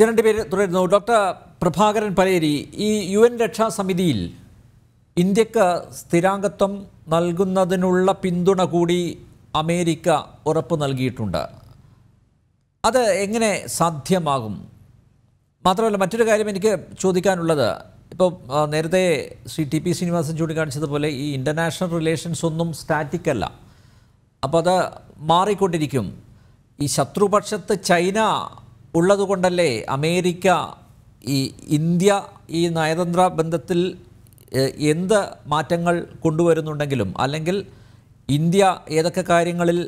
ജനന്റെ പേര് തുടരുന്നു ഡോക്ടർ പ്രഭാകരൻ പലേരി ഈ യു എൻ രക്ഷാസമിതിയിൽ ഇന്ത്യക്ക് സ്ഥിരാംഗത്വം നൽകുന്നതിനുള്ള പിന്തുണ കൂടി അമേരിക്ക ഉറപ്പ് നൽകിയിട്ടുണ്ട് അത് എങ്ങനെ സാധ്യമാകും മാത്രമല്ല മറ്റൊരു കാര്യം എനിക്ക് ചോദിക്കാനുള്ളത് ഇപ്പോൾ നേരത്തെ ശ്രീ ടി പി ശ്രീനിവാസൻ ചൂണ്ടിക്കാണിച്ചതുപോലെ ഈ ഇൻ്റർനാഷണൽ റിലേഷൻസ് ഒന്നും സ്റ്റാറ്റിക് അല്ല അപ്പോൾ അത് മാറിക്കൊണ്ടിരിക്കും ഈ ശത്രുപക്ഷത്ത് ചൈന ഉള്ളതുകൊണ്ടല്ലേ അമേരിക്ക ഈ ഇന്ത്യ ഈ നയതന്ത്ര ബന്ധത്തിൽ എന്ത് മാറ്റങ്ങൾ കൊണ്ടുവരുന്നുണ്ടെങ്കിലും അല്ലെങ്കിൽ ഇന്ത്യ ഏതൊക്കെ കാര്യങ്ങളിൽ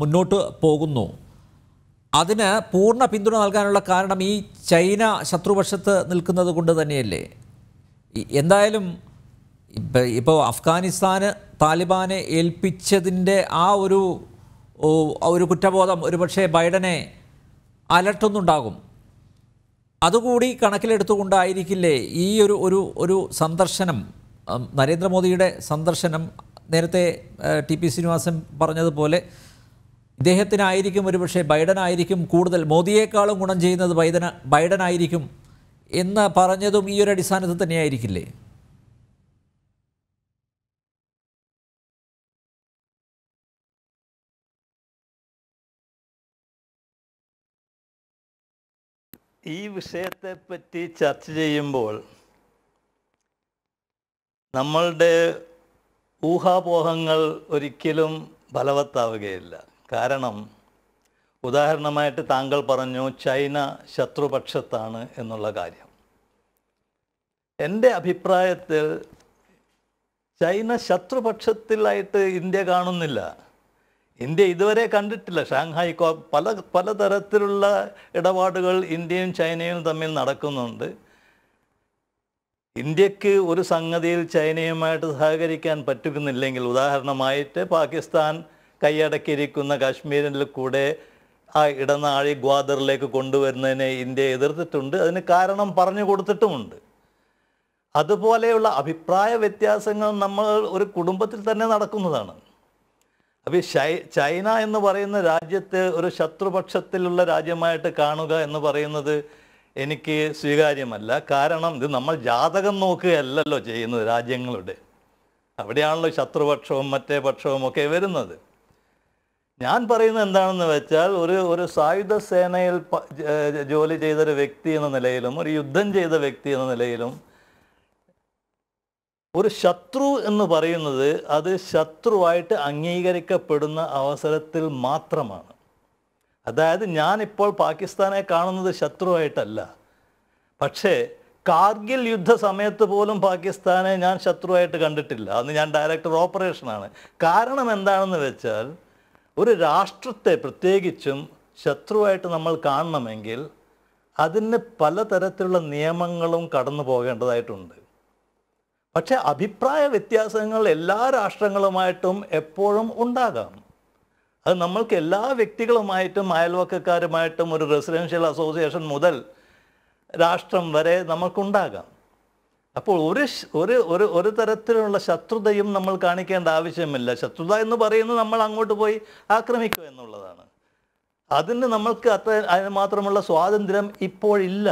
മുന്നോട്ട് പോകുന്നു അതിന് പൂർണ്ണ പിന്തുണ നൽകാനുള്ള കാരണം ഈ ചൈന ശത്രുപക്ഷത്ത് നിൽക്കുന്നത് കൊണ്ട് തന്നെയല്ലേ എന്തായാലും ഇപ്പം ഇപ്പോൾ അഫ്ഗാനിസ്ഥാന് താലിബാനെ ഏൽപ്പിച്ചതിൻ്റെ ആ ഒരു ഒരു കുറ്റബോധം ഒരുപക്ഷെ ബൈഡനെ അലട്ടുന്നുണ്ടാകും അതുകൂടി കണക്കിലെടുത്തുകൊണ്ടായിരിക്കില്ലേ ഈ ഒരു ഒരു ഒരു സന്ദർശനം നരേന്ദ്രമോദിയുടെ സന്ദർശനം നേരത്തെ ടി പി ശ്രീനിവാസൻ പറഞ്ഞതുപോലെ ഇദ്ദേഹത്തിനായിരിക്കും ഒരുപക്ഷെ ബൈഡനായിരിക്കും കൂടുതൽ മോദിയേക്കാളും ഗുണം ചെയ്യുന്നത് ബൈഡന ബൈഡനായിരിക്കും എന്ന് പറഞ്ഞതും ഈ ഒരു അടിസ്ഥാനത്തിൽ തന്നെയായിരിക്കില്ലേ ഈ വിഷയത്തെ പറ്റി ചർച്ച ചെയ്യുമ്പോൾ നമ്മളുടെ ഊഹാപോഹങ്ങൾ ഒരിക്കലും ഫലവത്താവുകയില്ല കാരണം ഉദാഹരണമായിട്ട് താങ്കൾ പറഞ്ഞു ചൈന ശത്രുപക്ഷത്താണ് എന്നുള്ള കാര്യം എൻ്റെ അഭിപ്രായത്തിൽ ചൈന ശത്രുപക്ഷത്തിലായിട്ട് ഇന്ത്യ കാണുന്നില്ല ഇന്ത്യ ഇതുവരെ കണ്ടിട്ടില്ല ഷാങ്ഹായ് കോ പല പലതരത്തിലുള്ള ഇടപാടുകൾ ഇന്ത്യയും ചൈനയും തമ്മിൽ നടക്കുന്നുണ്ട് ഇന്ത്യക്ക് ഒരു സംഗതിയിൽ ചൈനയുമായിട്ട് സഹകരിക്കാൻ പറ്റുന്നില്ലെങ്കിൽ ഉദാഹരണമായിട്ട് പാകിസ്ഥാൻ കൈയടക്കിയിരിക്കുന്ന കാശ്മീരിൽ കൂടെ ആ ഇടനാഴി ഗ്വാദറിലേക്ക് കൊണ്ടുവരുന്നതിനെ ഇന്ത്യ എതിർത്തിട്ടുണ്ട് അതിന് കാരണം പറഞ്ഞു കൊടുത്തിട്ടുമുണ്ട് അതുപോലെയുള്ള അഭിപ്രായ വ്യത്യാസങ്ങൾ നമ്മൾ ഒരു കുടുംബത്തിൽ തന്നെ നടക്കുന്നതാണ് അപ്പൊ ഈ ചൈന എന്ന് പറയുന്ന രാജ്യത്തെ ഒരു ശത്രുപക്ഷത്തിലുള്ള രാജ്യമായിട്ട് കാണുക എന്ന് പറയുന്നത് എനിക്ക് സ്വീകാര്യമല്ല കാരണം ഇത് നമ്മൾ ജാതകം നോക്കുകയല്ലോ ചെയ്യുന്നത് രാജ്യങ്ങളുടെ അവിടെയാണല്ലോ ശത്രുപക്ഷവും മറ്റേ പക്ഷവും ഒക്കെ വരുന്നത് ഞാൻ പറയുന്നത് എന്താണെന്ന് വെച്ചാൽ ഒരു ഒരു സായുധ സേനയിൽ ജോലി ചെയ്തൊരു വ്യക്തി എന്ന നിലയിലും ഒരു യുദ്ധം ചെയ്ത വ്യക്തി എന്ന നിലയിലും ഒരു ശത്രു എന്ന് പറയുന്നത് അത് ശത്രുവായിട്ട് അംഗീകരിക്കപ്പെടുന്ന അവസരത്തിൽ മാത്രമാണ് അതായത് ഞാനിപ്പോൾ പാകിസ്ഥാനെ കാണുന്നത് ശത്രുവായിട്ടല്ല പക്ഷേ കാർഗിൽ യുദ്ധ സമയത്ത് പോലും പാകിസ്ഥാനെ ഞാൻ ശത്രുവായിട്ട് കണ്ടിട്ടില്ല അന്ന് ഞാൻ ഡയറക്ടർ ഓപ്പറേഷനാണ് കാരണം എന്താണെന്ന് വെച്ചാൽ ഒരു രാഷ്ട്രത്തെ പ്രത്യേകിച്ചും ശത്രുവായിട്ട് നമ്മൾ കാണണമെങ്കിൽ അതിന് പലതരത്തിലുള്ള നിയമങ്ങളും കടന്നു പോകേണ്ടതായിട്ടുണ്ട് പക്ഷെ അഭിപ്രായ വ്യത്യാസങ്ങൾ എല്ലാ രാഷ്ട്രങ്ങളുമായിട്ടും എപ്പോഴും ഉണ്ടാകാം അത് നമ്മൾക്ക് എല്ലാ വ്യക്തികളുമായിട്ടും അയൽവക്കക്കാരുമായിട്ടും ഒരു റെസിഡൻഷ്യൽ അസോസിയേഷൻ മുതൽ രാഷ്ട്രം വരെ നമുക്കുണ്ടാകാം അപ്പോൾ ഒരു ഒരു ഒരു ഒരു തരത്തിലുള്ള ശത്രുതയും നമ്മൾ കാണിക്കേണ്ട ആവശ്യമില്ല ശത്രുത എന്ന് പറയുന്നത് നമ്മൾ അങ്ങോട്ട് പോയി ആക്രമിക്കുക എന്നുള്ളതാണ് അതിന് നമ്മൾക്ക് അത്ര അതിന് മാത്രമുള്ള സ്വാതന്ത്ര്യം ഇപ്പോഴില്ല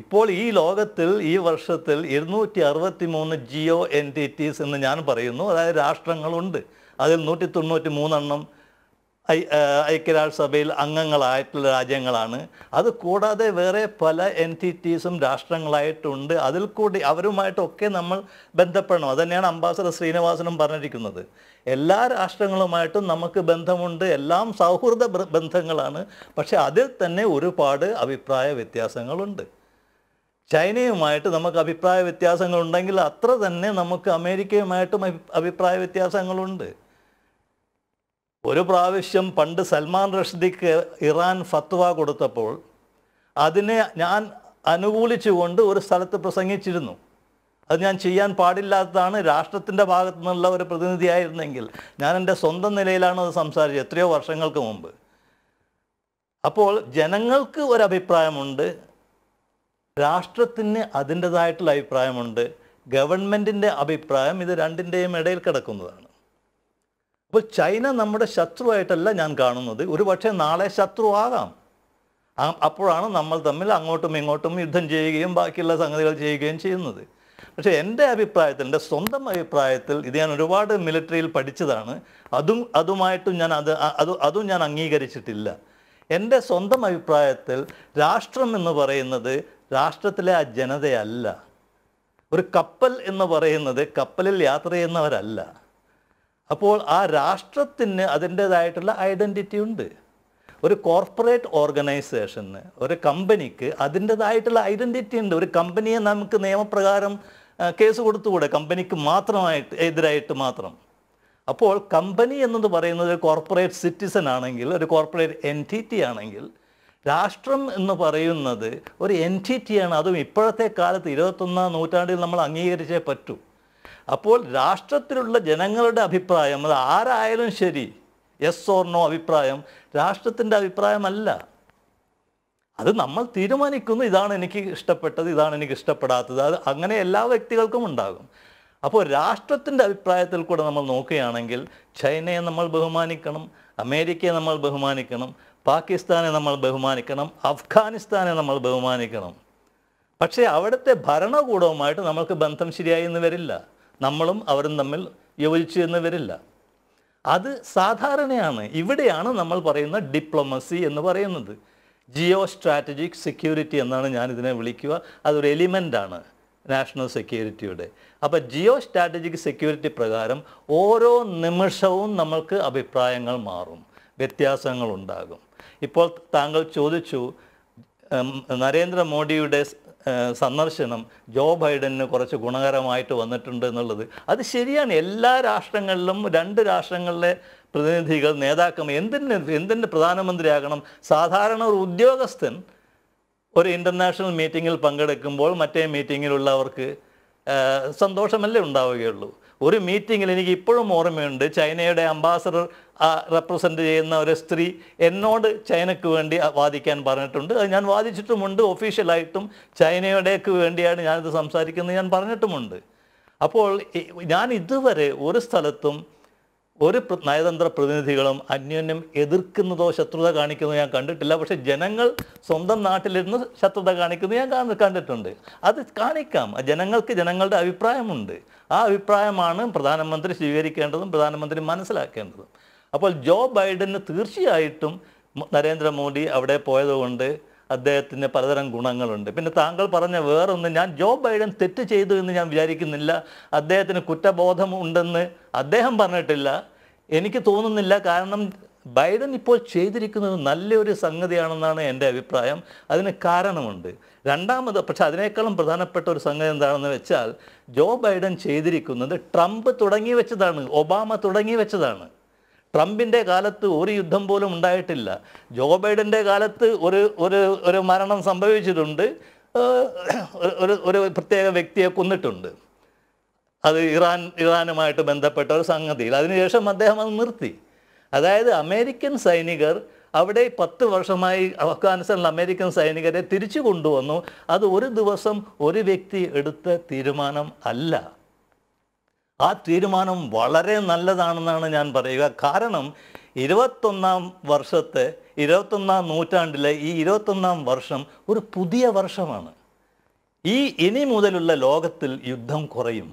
ഇപ്പോൾ ഈ ലോകത്തിൽ ഈ വർഷത്തിൽ ഇരുന്നൂറ്റി അറുപത്തി മൂന്ന് ജിയോ എൻറ്റിറ്റീസ് എന്ന് ഞാൻ പറയുന്നു അതായത് രാഷ്ട്രങ്ങളുണ്ട് അതിൽ നൂറ്റി തൊണ്ണൂറ്റി മൂന്നെണ്ണം ഐ ഐക്യരാഷ്ട്രസഭയിൽ അംഗങ്ങളായിട്ടുള്ള രാജ്യങ്ങളാണ് അത് കൂടാതെ വേറെ പല എൻറ്റിറ്റീസും രാഷ്ട്രങ്ങളായിട്ടുണ്ട് അതിൽ കൂടി അവരുമായിട്ടൊക്കെ നമ്മൾ ബന്ധപ്പെടണം അതുതന്നെയാണ് അംബാസഡർ ശ്രീനിവാസനും പറഞ്ഞിരിക്കുന്നത് എല്ലാ രാഷ്ട്രങ്ങളുമായിട്ടും നമുക്ക് ബന്ധമുണ്ട് എല്ലാം സൗഹൃദ ബന്ധങ്ങളാണ് പക്ഷേ അതിൽ തന്നെ ഒരുപാട് അഭിപ്രായ വ്യത്യാസങ്ങളുണ്ട് ചൈനയുമായിട്ട് നമുക്ക് അഭിപ്രായ വ്യത്യാസങ്ങളുണ്ടെങ്കിൽ അത്ര തന്നെ നമുക്ക് അമേരിക്കയുമായിട്ടും അഭിപ്രായ വ്യത്യാസങ്ങളുണ്ട് ഒരു പ്രാവശ്യം പണ്ട് സൽമാൻ റഷ്ദിക്ക് ഇറാൻ ഫത്വ കൊടുത്തപ്പോൾ അതിനെ ഞാൻ അനുകൂലിച്ചുകൊണ്ട് ഒരു സ്ഥലത്ത് പ്രസംഗിച്ചിരുന്നു അത് ഞാൻ ചെയ്യാൻ പാടില്ലാത്തതാണ് രാഷ്ട്രത്തിൻ്റെ ഭാഗത്തു നിന്നുള്ള ഒരു പ്രതിനിധിയായിരുന്നെങ്കിൽ ഞാൻ എൻ്റെ സ്വന്തം നിലയിലാണ് അത് സംസാരിച്ചത് എത്രയോ വർഷങ്ങൾക്ക് മുമ്പ് അപ്പോൾ ജനങ്ങൾക്ക് ഒരഭിപ്രായമുണ്ട് രാഷ്ട്രത്തിന് അതിൻ്റെതായിട്ടുള്ള അഭിപ്രായമുണ്ട് ഗവൺമെൻറ്റിൻ്റെ അഭിപ്രായം ഇത് രണ്ടിൻ്റെയും ഇടയിൽ കിടക്കുന്നതാണ് അപ്പോൾ ചൈന നമ്മുടെ ശത്രുവായിട്ടല്ല ഞാൻ കാണുന്നത് ഒരു പക്ഷേ നാളെ ശത്രുവാകാം അപ്പോഴാണ് നമ്മൾ തമ്മിൽ അങ്ങോട്ടും ഇങ്ങോട്ടും യുദ്ധം ചെയ്യുകയും ബാക്കിയുള്ള സംഗതികൾ ചെയ്യുകയും ചെയ്യുന്നത് പക്ഷേ എൻ്റെ അഭിപ്രായത്തിൽ എൻ്റെ സ്വന്തം അഭിപ്രായത്തിൽ ഇത് ഞാൻ ഒരുപാട് മിലിറ്ററിയിൽ പഠിച്ചതാണ് അതും അതുമായിട്ടും ഞാൻ അത് അത് അതും ഞാൻ അംഗീകരിച്ചിട്ടില്ല എൻ്റെ സ്വന്തം അഭിപ്രായത്തിൽ രാഷ്ട്രം എന്ന് പറയുന്നത് രാഷ്ട്രത്തിലെ ആ ജനതയല്ല ഒരു കപ്പൽ എന്ന് പറയുന്നത് കപ്പലിൽ യാത്ര ചെയ്യുന്നവരല്ല അപ്പോൾ ആ രാഷ്ട്രത്തിന് അതിൻ്റേതായിട്ടുള്ള ഐഡൻറ്റിറ്റി ഉണ്ട് ഒരു കോർപ്പറേറ്റ് ഓർഗനൈസേഷന് ഒരു കമ്പനിക്ക് അതിൻ്റേതായിട്ടുള്ള ഐഡൻറ്റിറ്റി ഉണ്ട് ഒരു കമ്പനിയെ നമുക്ക് നിയമപ്രകാരം കേസ് കൊടുത്തുകൂടെ കമ്പനിക്ക് മാത്രമായിട്ട് എതിരായിട്ട് മാത്രം അപ്പോൾ കമ്പനി എന്നത് പറയുന്നത് കോർപ്പറേറ്റ് സിറ്റിസൺ ആണെങ്കിൽ ഒരു കോർപ്പറേറ്റ് എൻറ്റിറ്റി ആണെങ്കിൽ രാഷ്ട്രം എന്ന് പറയുന്നത് ഒരു എൻറ്റിറ്റിയാണ് അതും ഇപ്പോഴത്തെ കാലത്ത് ഇരുപത്തൊന്നാം നൂറ്റാണ്ടിൽ നമ്മൾ അംഗീകരിച്ചേ പറ്റൂ അപ്പോൾ രാഷ്ട്രത്തിലുള്ള ജനങ്ങളുടെ അഭിപ്രായം അത് ആരായാലും ശരി എസ് ഓർ നോ അഭിപ്രായം രാഷ്ട്രത്തിൻ്റെ അഭിപ്രായമല്ല അത് നമ്മൾ തീരുമാനിക്കുന്നു ഇതാണ് എനിക്ക് ഇഷ്ടപ്പെട്ടത് ഇതാണ് എനിക്ക് ഇഷ്ടപ്പെടാത്തത് അത് അങ്ങനെ എല്ലാ വ്യക്തികൾക്കും ഉണ്ടാകും അപ്പോൾ രാഷ്ട്രത്തിൻ്റെ അഭിപ്രായത്തിൽ കൂടെ നമ്മൾ നോക്കുകയാണെങ്കിൽ ചൈനയെ നമ്മൾ ബഹുമാനിക്കണം അമേരിക്കയെ നമ്മൾ ബഹുമാനിക്കണം പാകിസ്ഥാനെ നമ്മൾ ബഹുമാനിക്കണം അഫ്ഗാനിസ്ഥാനെ നമ്മൾ ബഹുമാനിക്കണം പക്ഷേ അവിടുത്തെ ഭരണകൂടവുമായിട്ട് നമ്മൾക്ക് ബന്ധം ശരിയായി എന്ന് വരില്ല നമ്മളും അവരും തമ്മിൽ യോജിച്ചു എന്ന് വരില്ല അത് സാധാരണയാണ് ഇവിടെയാണ് നമ്മൾ പറയുന്ന ഡിപ്ലോമസി എന്ന് പറയുന്നത് ജിയോ സ്ട്രാറ്റജിക് സെക്യൂരിറ്റി എന്നാണ് ഞാൻ ഇതിനെ വിളിക്കുക അതൊരു എലിമെൻ്റാണ് നാഷണൽ സെക്യൂരിറ്റിയുടെ അപ്പോൾ ജിയോ സ്ട്രാറ്റജിക് സെക്യൂരിറ്റി പ്രകാരം ഓരോ നിമിഷവും നമ്മൾക്ക് അഭിപ്രായങ്ങൾ മാറും വ്യത്യാസങ്ങളുണ്ടാകും ഇപ്പോൾ താങ്കൾ ചോദിച്ചു നരേന്ദ്രമോദിയുടെ സന്ദർശനം ജോ ബൈഡന് കുറച്ച് ഗുണകരമായിട്ട് വന്നിട്ടുണ്ട് എന്നുള്ളത് അത് ശരിയാണ് എല്ലാ രാഷ്ട്രങ്ങളിലും രണ്ട് രാഷ്ട്രങ്ങളിലെ പ്രതിനിധികൾ നേതാക്കൾ എന്തിന് എന്തിൻ്റെ പ്രധാനമന്ത്രിയാകണം സാധാരണ ഒരു ഉദ്യോഗസ്ഥൻ ഒരു ഇൻ്റർനാഷണൽ മീറ്റിങ്ങിൽ പങ്കെടുക്കുമ്പോൾ മറ്റേ മീറ്റിങ്ങിലുള്ളവർക്ക് സന്തോഷമല്ലേ ഉണ്ടാവുകയുള്ളൂ ഒരു മീറ്റിങ്ങിൽ എനിക്ക് ഇപ്പോഴും ഓർമ്മയുണ്ട് ചൈനയുടെ അംബാസഡർ റെപ്രസെൻ്റ് ചെയ്യുന്ന ഒരു സ്ത്രീ എന്നോട് ചൈനയ്ക്ക് വേണ്ടി വാദിക്കാൻ പറഞ്ഞിട്ടുണ്ട് അത് ഞാൻ വാദിച്ചിട്ടുമുണ്ട് ഒഫീഷ്യലായിട്ടും ചൈനയുടേക്ക് വേണ്ടിയാണ് ഞാനിത് സംസാരിക്കുന്നത് ഞാൻ പറഞ്ഞിട്ടുമുണ്ട് അപ്പോൾ ഞാൻ ഇതുവരെ ഒരു സ്ഥലത്തും ഒരു നയതന്ത്ര പ്രതിനിധികളും അന്യോന്യം എതിർക്കുന്നതോ ശത്രുത കാണിക്കുന്നതോ ഞാൻ കണ്ടിട്ടില്ല പക്ഷേ ജനങ്ങൾ സ്വന്തം നാട്ടിലിരുന്ന് ശത്രുത കാണിക്കുന്നത് ഞാൻ കണ്ടിട്ടുണ്ട് അത് കാണിക്കാം ജനങ്ങൾക്ക് ജനങ്ങളുടെ അഭിപ്രായമുണ്ട് ആ അഭിപ്രായമാണ് പ്രധാനമന്ത്രി സ്വീകരിക്കേണ്ടതും പ്രധാനമന്ത്രി മനസ്സിലാക്കേണ്ടതും അപ്പോൾ ജോ ബൈഡന് തീർച്ചയായിട്ടും നരേന്ദ്രമോദി അവിടെ പോയതുകൊണ്ട് അദ്ദേഹത്തിന് പലതരം ഗുണങ്ങളുണ്ട് പിന്നെ താങ്കൾ പറഞ്ഞ വേറൊന്ന് ഞാൻ ജോ ബൈഡൻ തെറ്റ് ചെയ്തു എന്ന് ഞാൻ വിചാരിക്കുന്നില്ല അദ്ദേഹത്തിന് കുറ്റബോധം ഉണ്ടെന്ന് അദ്ദേഹം പറഞ്ഞിട്ടില്ല എനിക്ക് തോന്നുന്നില്ല കാരണം ബൈഡൻ ഇപ്പോൾ ചെയ്തിരിക്കുന്നത് നല്ലൊരു സംഗതിയാണെന്നാണ് എൻ്റെ അഭിപ്രായം അതിന് കാരണമുണ്ട് രണ്ടാമത് പക്ഷേ അതിനേക്കാളും പ്രധാനപ്പെട്ട ഒരു സംഗതി എന്താണെന്ന് വെച്ചാൽ ജോ ബൈഡൻ ചെയ്തിരിക്കുന്നത് ട്രംപ് തുടങ്ങി വെച്ചതാണ് ഒബാമ തുടങ്ങി വെച്ചതാണ് ട്രംപിൻ്റെ കാലത്ത് ഒരു യുദ്ധം പോലും ഉണ്ടായിട്ടില്ല ജോ ബൈഡൻ്റെ കാലത്ത് ഒരു ഒരു ഒരു മരണം സംഭവിച്ചിട്ടുണ്ട് ഒരു ഒരു പ്രത്യേക വ്യക്തിയെ കൊന്നിട്ടുണ്ട് അത് ഇറാൻ ഇറാനുമായിട്ട് ബന്ധപ്പെട്ട ഒരു സംഗതിയിൽ അതിനുശേഷം അദ്ദേഹം അത് നിർത്തി അതായത് അമേരിക്കൻ സൈനികർ അവിടെ പത്ത് വർഷമായി അഫ്ഗാനിസ്ഥാനിലെ അമേരിക്കൻ സൈനികരെ തിരിച്ചു കൊണ്ടുവന്നു അത് ഒരു ദിവസം ഒരു വ്യക്തി എടുത്ത തീരുമാനം അല്ല ആ തീരുമാനം വളരെ നല്ലതാണെന്നാണ് ഞാൻ പറയുക കാരണം ഇരുപത്തൊന്നാം വർഷത്തെ ഇരുപത്തൊന്നാം നൂറ്റാണ്ടിലെ ഈ ഇരുപത്തൊന്നാം വർഷം ഒരു പുതിയ വർഷമാണ് ഈ ഇനി മുതലുള്ള ലോകത്തിൽ യുദ്ധം കുറയും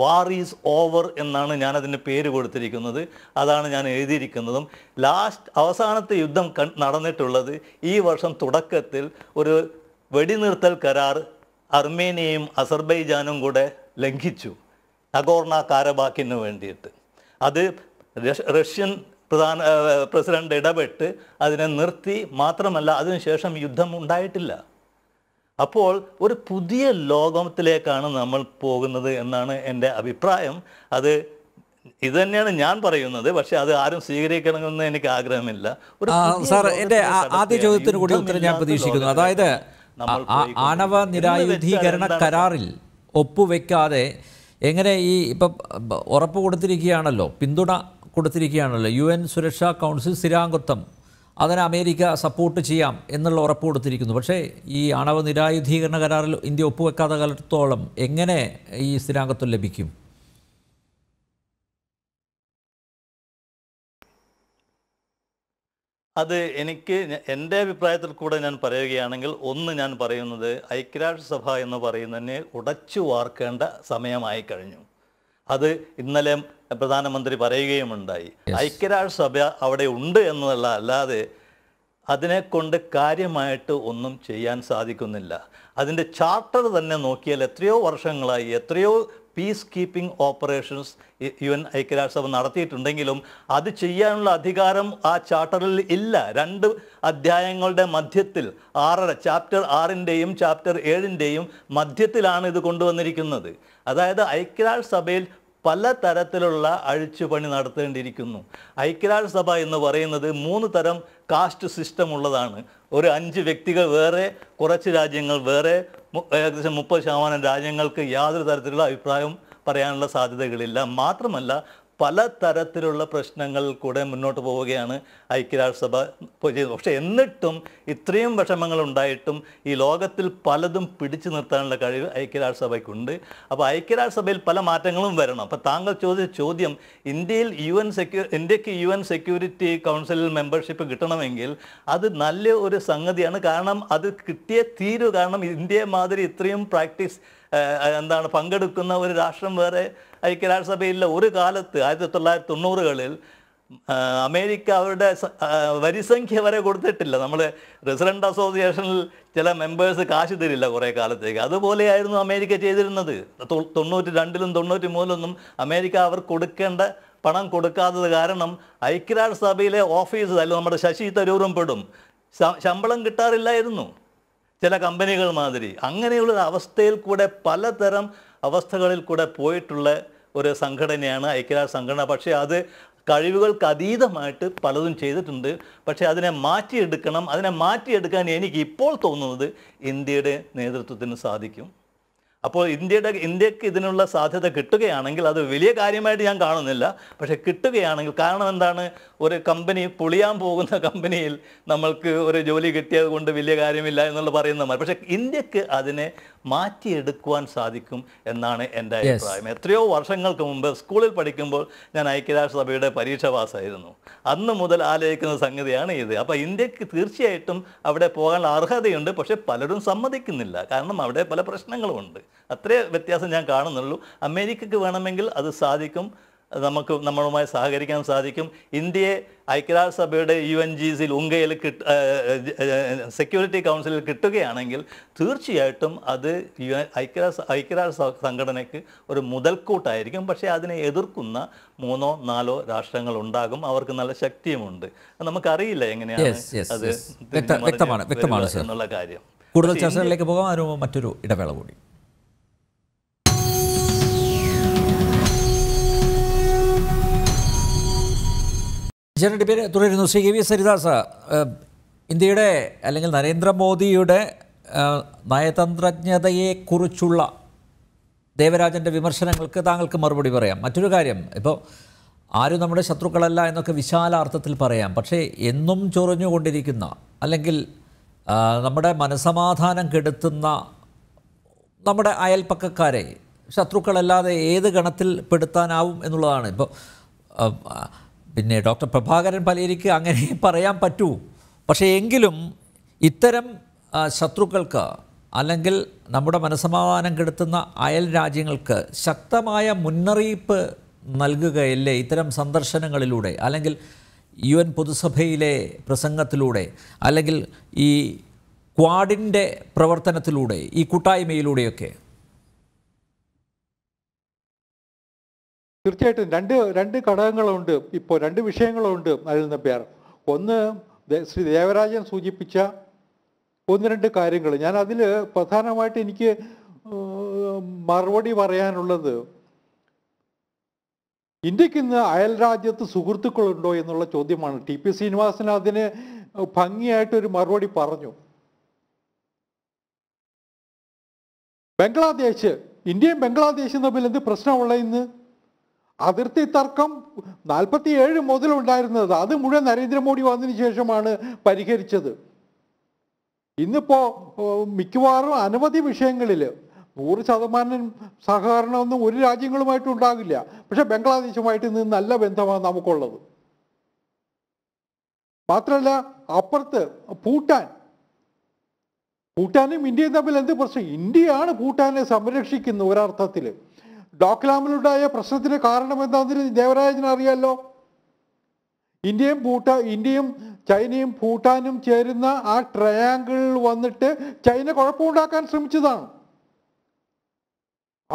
വാർ ഈസ് ഓവർ എന്നാണ് ഞാനതിന് പേര് കൊടുത്തിരിക്കുന്നത് അതാണ് ഞാൻ എഴുതിയിരിക്കുന്നതും ലാസ്റ്റ് അവസാനത്തെ യുദ്ധം നടന്നിട്ടുള്ളത് ഈ വർഷം തുടക്കത്തിൽ ഒരു വെടിനിർത്തൽ കരാർ അർമേനിയയും അസർബൈജാനും കൂടെ ലംഘിച്ചു നഗോർണ കാരബാക്കിന് വേണ്ടിയിട്ട് അത് റഷ്യൻ പ്രധാന പ്രസിഡന്റ് ഇടപെട്ട് അതിനെ നിർത്തി മാത്രമല്ല അതിനുശേഷം യുദ്ധം ഉണ്ടായിട്ടില്ല അപ്പോൾ ഒരു പുതിയ ലോകത്തിലേക്കാണ് നമ്മൾ പോകുന്നത് എന്നാണ് എൻ്റെ അഭിപ്രായം അത് ഇതുതന്നെയാണ് ഞാൻ പറയുന്നത് പക്ഷെ അത് ആരും സ്വീകരിക്കണമെന്ന് എനിക്ക് ആഗ്രഹമില്ല സാർ എൻ്റെ ആദ്യ ചോദ്യത്തിന് കൂടി ഉത്തരം ഞാൻ പ്രതീക്ഷിക്കുന്നു അതായത് ആണവ നിരായുധീകരണ കരാറിൽ ഒപ്പുവെക്കാതെ എങ്ങനെ ഈ ഇപ്പം ഉറപ്പ് കൊടുത്തിരിക്കുകയാണല്ലോ പിന്തുണ കൊടുത്തിരിക്കുകയാണല്ലോ യു എൻ സുരക്ഷാ കൗൺസിൽ സ്ഥിരാംഗത്വം അതിന് അമേരിക്ക സപ്പോർട്ട് ചെയ്യാം എന്നുള്ള ഉറപ്പ് കൊടുത്തിരിക്കുന്നു പക്ഷേ ഈ ആണവ നിരായുധീകരണ കരാറിൽ ഇന്ത്യ ഒപ്പുവെക്കാത്ത കാലത്തോളം എങ്ങനെ ഈ സ്ഥിരാംഗത്വം ലഭിക്കും അത് എനിക്ക് എൻ്റെ അഭിപ്രായത്തിൽ കൂടെ ഞാൻ പറയുകയാണെങ്കിൽ ഒന്ന് ഞാൻ പറയുന്നത് ഐക്യരാഷ്ട്രസഭ എന്ന് പറയുന്നതിനെ ഉടച്ചു വാർക്കേണ്ട സമയമായി കഴിഞ്ഞു അത് ഇന്നലെ പ്രധാനമന്ത്രി പറയുകയും ഉണ്ടായി ഐക്യരാഷ്ട്രസഭ അവിടെ ഉണ്ട് എന്നതല്ല അല്ലാതെ അതിനെക്കൊണ്ട് കാര്യമായിട്ട് ഒന്നും ചെയ്യാൻ സാധിക്കുന്നില്ല അതിൻ്റെ ചാർട്ടർ തന്നെ നോക്കിയാൽ എത്രയോ വർഷങ്ങളായി എത്രയോ peacekeeping operations U N ഐക്യരാഷ്ട്രസഭ നടത്തിയിട്ടുണ്ടെങ്കിലും അത് ചെയ്യാനുള്ള അധികാരം ആ ചാർട്ടറിൽ ഇല്ല രണ്ട് അധ്യായങ്ങളുടെ മധ്യത്തിൽ ആറര ചാപ്റ്റർ ആറിൻ്റെയും ചാപ്റ്റർ ഏഴിൻ്റെയും മധ്യത്തിലാണ് ഇത് കൊണ്ടുവന്നിരിക്കുന്നത് അതായത് ഐക്യരാഷ്ട്രസഭയിൽ പല തരത്തിലുള്ള അഴിച്ചുപണി നടത്തേണ്ടിയിരിക്കുന്നു ഐക്യരാഷ്ട്ര സഭ എന്ന് പറയുന്നത് മൂന്ന് തരം കാസ്റ്റ് സിസ്റ്റം ഉള്ളതാണ് ഒരു അഞ്ച് വ്യക്തികൾ വേറെ കുറച്ച് രാജ്യങ്ങൾ വേറെ ഏകദേശം മുപ്പത് ശതമാനം രാജ്യങ്ങൾക്ക് യാതൊരു തരത്തിലുള്ള അഭിപ്രായം പറയാനുള്ള സാധ്യതകളില്ല മാത്രമല്ല പല തരത്തിലുള്ള പ്രശ്നങ്ങൾ കൂടെ മുന്നോട്ട് പോവുകയാണ് ഐക്യരാഷ്ട്രസഭ ചെയ്തത് പക്ഷെ എന്നിട്ടും ഇത്രയും വിഷമങ്ങൾ ഉണ്ടായിട്ടും ഈ ലോകത്തിൽ പലതും പിടിച്ചു നിർത്താനുള്ള കഴിവ് ഐക്യരാഷ്ട്രസഭയ്ക്കുണ്ട് അപ്പോൾ ഐക്യരാഷ്ട്രസഭയിൽ പല മാറ്റങ്ങളും വരണം അപ്പോൾ താങ്കൾ ചോദിച്ച ചോദ്യം ഇന്ത്യയിൽ യു എൻ സെക്യൂ ഇന്ത്യക്ക് യു എൻ സെക്യൂരിറ്റി കൗൺസിലിൽ മെമ്പർഷിപ്പ് കിട്ടണമെങ്കിൽ അത് നല്ല ഒരു സംഗതിയാണ് കാരണം അത് കിട്ടിയേ തീരൂ കാരണം ഇന്ത്യയെ മാതിരി ഇത്രയും പ്രാക്ടീസ് എന്താണ് പങ്കെടുക്കുന്ന ഒരു രാഷ്ട്രം വേറെ ഐക്യരാഷ്ട്രസഭയില്ല ഒരു കാലത്ത് ആയിരത്തി തൊള്ളായിരത്തി തൊണ്ണൂറുകളിൽ അമേരിക്ക അവരുടെ വരിസംഖ്യ വരെ കൊടുത്തിട്ടില്ല നമ്മൾ റെസിഡൻ്റ് അസോസിയേഷനിൽ ചില മെമ്പേഴ്സ് കാശ് തരില്ല കുറേ കാലത്തേക്ക് അതുപോലെയായിരുന്നു അമേരിക്ക ചെയ്തിരുന്നത് തൊണ്ണൂറ്റി രണ്ടിലും തൊണ്ണൂറ്റി മൂന്നിലൊന്നും അമേരിക്ക അവർ കൊടുക്കേണ്ട പണം കൊടുക്കാത്തത് കാരണം ഐക്യരാഷ്ട്രസഭയിലെ ഓഫീസ് അല്ലെങ്കിൽ നമ്മുടെ ശശി തരൂറും പെടും ശമ്പളം കിട്ടാറില്ലായിരുന്നു ചില കമ്പനികൾ മാതിരി അങ്ങനെയുള്ള അവസ്ഥയിൽ കൂടെ പലതരം അവസ്ഥകളിൽ കൂടെ പോയിട്ടുള്ള ഒരു സംഘടനയാണ് ഐക്യരാഷ്ട്ര സംഘടന പക്ഷേ അത് കഴിവുകൾക്ക് അതീതമായിട്ട് പലതും ചെയ്തിട്ടുണ്ട് പക്ഷേ അതിനെ മാറ്റിയെടുക്കണം അതിനെ മാറ്റിയെടുക്കാൻ എനിക്ക് ഇപ്പോൾ തോന്നുന്നത് ഇന്ത്യയുടെ നേതൃത്വത്തിന് സാധിക്കും അപ്പോൾ ഇന്ത്യയുടെ ഇന്ത്യക്ക് ഇതിനുള്ള സാധ്യത കിട്ടുകയാണെങ്കിൽ അത് വലിയ കാര്യമായിട്ട് ഞാൻ കാണുന്നില്ല പക്ഷേ കിട്ടുകയാണെങ്കിൽ കാരണം എന്താണ് ഒരു കമ്പനി പൊളിയാൻ പോകുന്ന കമ്പനിയിൽ നമ്മൾക്ക് ഒരു ജോലി കിട്ടിയത് കൊണ്ട് വലിയ കാര്യമില്ല എന്നുള്ള പറയുന്ന പക്ഷേ ഇന്ത്യക്ക് അതിനെ മാറ്റിയെടുക്കുവാൻ സാധിക്കും എന്നാണ് എൻ്റെ അഭിപ്രായം എത്രയോ വർഷങ്ങൾക്ക് മുമ്പ് സ്കൂളിൽ പഠിക്കുമ്പോൾ ഞാൻ ഐക്യരാഷ്ട്രസഭയുടെ പാസ്സായിരുന്നു അന്ന് മുതൽ ആലോചിക്കുന്ന സംഗതിയാണ് ഇത് അപ്പോൾ ഇന്ത്യക്ക് തീർച്ചയായിട്ടും അവിടെ പോകാൻ അർഹതയുണ്ട് പക്ഷേ പലരും സമ്മതിക്കുന്നില്ല കാരണം അവിടെ പല പ്രശ്നങ്ങളുമുണ്ട് അത്രേ വ്യത്യാസം ഞാൻ കാണുന്നുള്ളൂ അമേരിക്കക്ക് വേണമെങ്കിൽ അത് സാധിക്കും നമുക്ക് നമ്മളുമായി സഹകരിക്കാൻ സാധിക്കും ഇന്ത്യയെ ഐക്യരാഷ്ട്രസഭയുടെ യു എൻ ജി സിയിൽ ഉങ്കയിൽ കിട്ട സെക്യൂരിറ്റി കൗൺസിലിൽ കിട്ടുകയാണെങ്കിൽ തീർച്ചയായിട്ടും അത് യു എ ഐക്യരാഷ്ട്ര ഐക്യരാഷ്ട്ര സംഘടനയ്ക്ക് ഒരു മുതൽക്കൂട്ടായിരിക്കും പക്ഷേ അതിനെ എതിർക്കുന്ന മൂന്നോ നാലോ രാഷ്ട്രങ്ങൾ ഉണ്ടാകും അവർക്ക് നല്ല ശക്തിയുമുണ്ട് നമുക്കറിയില്ല എങ്ങനെയാണ് അത് എന്നുള്ള കാര്യം കൂടുതൽ ചർച്ചകളിലേക്ക് പോകാം മറ്റൊരു ഇടവേള കൂടി ജനന്റെ പേര് തുടരുന്നു സി കെ വി സരിദാസ് ഇന്ത്യയുടെ അല്ലെങ്കിൽ നരേന്ദ്രമോദിയുടെ നയതന്ത്രജ്ഞതയെക്കുറിച്ചുള്ള ദേവരാജൻ്റെ വിമർശനങ്ങൾക്ക് താങ്കൾക്ക് മറുപടി പറയാം മറ്റൊരു കാര്യം ഇപ്പോൾ ആരും നമ്മുടെ ശത്രുക്കളല്ല എന്നൊക്കെ വിശാല അർത്ഥത്തിൽ പറയാം പക്ഷേ എന്നും ചൊറിഞ്ഞുകൊണ്ടിരിക്കുന്ന അല്ലെങ്കിൽ നമ്മുടെ മനസമാധാനം കെടുത്തുന്ന നമ്മുടെ അയൽപ്പക്കക്കാരെ ശത്രുക്കളല്ലാതെ ഏത് ഗണത്തിൽ പെടുത്താനാവും എന്നുള്ളതാണ് ഇപ്പോൾ പിന്നെ ഡോക്ടർ പ്രഭാകരൻ പലേരിക്ക് അങ്ങനെ പറയാൻ പറ്റൂ പക്ഷേ എങ്കിലും ഇത്തരം ശത്രുക്കൾക്ക് അല്ലെങ്കിൽ നമ്മുടെ മനസമാധാനം കെടുത്തുന്ന അയൽ രാജ്യങ്ങൾക്ക് ശക്തമായ മുന്നറിയിപ്പ് നൽകുകയല്ലേ ഇത്തരം സന്ദർശനങ്ങളിലൂടെ അല്ലെങ്കിൽ യു എൻ പൊതുസഭയിലെ പ്രസംഗത്തിലൂടെ അല്ലെങ്കിൽ ഈ ക്വാഡിൻ്റെ പ്രവർത്തനത്തിലൂടെ ഈ കൂട്ടായ്മയിലൂടെയൊക്കെ തീർച്ചയായിട്ടും രണ്ട് രണ്ട് ഘടകങ്ങളുണ്ട് ഇപ്പോൾ രണ്ട് വിഷയങ്ങളുണ്ട് അതിൽ നിന്ന് പേർ ഒന്ന് ശ്രീ ദേവരാജൻ സൂചിപ്പിച്ച ഒന്ന് രണ്ട് കാര്യങ്ങൾ ഞാൻ അതിൽ പ്രധാനമായിട്ട് എനിക്ക് മറുപടി പറയാനുള്ളത് ഇന്ത്യക്ക് ഇന്ന് അയൽ രാജ്യത്ത് സുഹൃത്തുക്കളുണ്ടോ എന്നുള്ള ചോദ്യമാണ് ടി പി ശ്രീനിവാസൻ അതിന് ഭംഗിയായിട്ടൊരു മറുപടി പറഞ്ഞു ബംഗ്ലാദേശ് ഇന്ത്യയും ബംഗ്ലാദേശും തമ്മിൽ എന്ത് പ്രശ്നമുള്ള ഇന്ന് അതിർത്തി തർക്കം നാൽപ്പത്തി ഏഴ് മുതലുണ്ടായിരുന്നത് അത് മുഴുവൻ നരേന്ദ്രമോദി വന്നതിന് ശേഷമാണ് പരിഹരിച്ചത് ഇന്നിപ്പോൾ മിക്കവാറും അനവധി വിഷയങ്ങളിൽ നൂറ് ശതമാനം സഹകരണമൊന്നും ഒരു രാജ്യങ്ങളുമായിട്ടും ഉണ്ടാകില്ല പക്ഷെ ബംഗ്ലാദേശുമായിട്ട് നിന്ന് നല്ല ബന്ധമാണ് നമുക്കുള്ളത് മാത്രമല്ല അപ്പുറത്ത് ഭൂട്ടാൻ ഭൂട്ടാനും ഇന്ത്യയും തമ്മിൽ എന്ത് പ്രശ്നം ഇന്ത്യയാണ് ഭൂട്ടാനെ സംരക്ഷിക്കുന്നത് ഒരർത്ഥത്തിൽ ഡോക്ലാമിലുണ്ടായ പ്രശ്നത്തിന് കാരണം എന്താണെന്ന് ദേവരാജന് അറിയാമല്ലോ ഇന്ത്യയും ഭൂട്ടാ ഇന്ത്യയും ചൈനയും ഭൂട്ടാനും ചേരുന്ന ആ ട്രയാങ്കിളിൽ വന്നിട്ട് ചൈന കുഴപ്പമുണ്ടാക്കാൻ ശ്രമിച്ചതാണ്